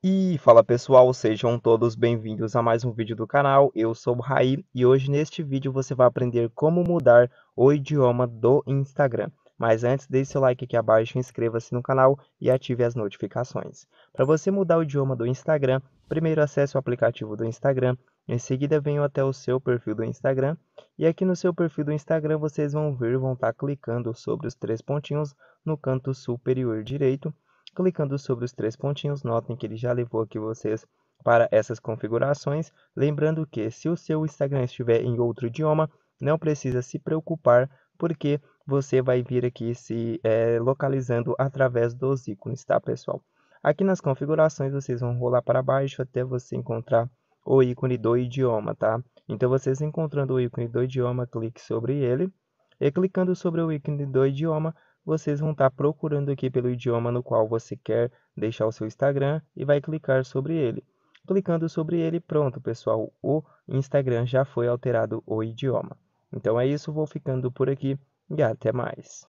E fala pessoal, sejam todos bem-vindos a mais um vídeo do canal, eu sou o Raí e hoje neste vídeo você vai aprender como mudar o idioma do Instagram. Mas antes, deixe seu like aqui abaixo, inscreva-se no canal e ative as notificações. Para você mudar o idioma do Instagram, primeiro acesse o aplicativo do Instagram, em seguida venham até o seu perfil do Instagram e aqui no seu perfil do Instagram vocês vão ver, vão estar tá clicando sobre os três pontinhos no canto superior direito Clicando sobre os três pontinhos, notem que ele já levou aqui vocês para essas configurações. Lembrando que se o seu Instagram estiver em outro idioma, não precisa se preocupar, porque você vai vir aqui se é, localizando através dos ícones, tá pessoal? Aqui nas configurações, vocês vão rolar para baixo até você encontrar o ícone do idioma, tá? Então, vocês encontrando o ícone do idioma, clique sobre ele. E clicando sobre o ícone do idioma, vocês vão estar procurando aqui pelo idioma no qual você quer deixar o seu Instagram e vai clicar sobre ele. Clicando sobre ele, pronto, pessoal, o Instagram já foi alterado o idioma. Então é isso, vou ficando por aqui e até mais.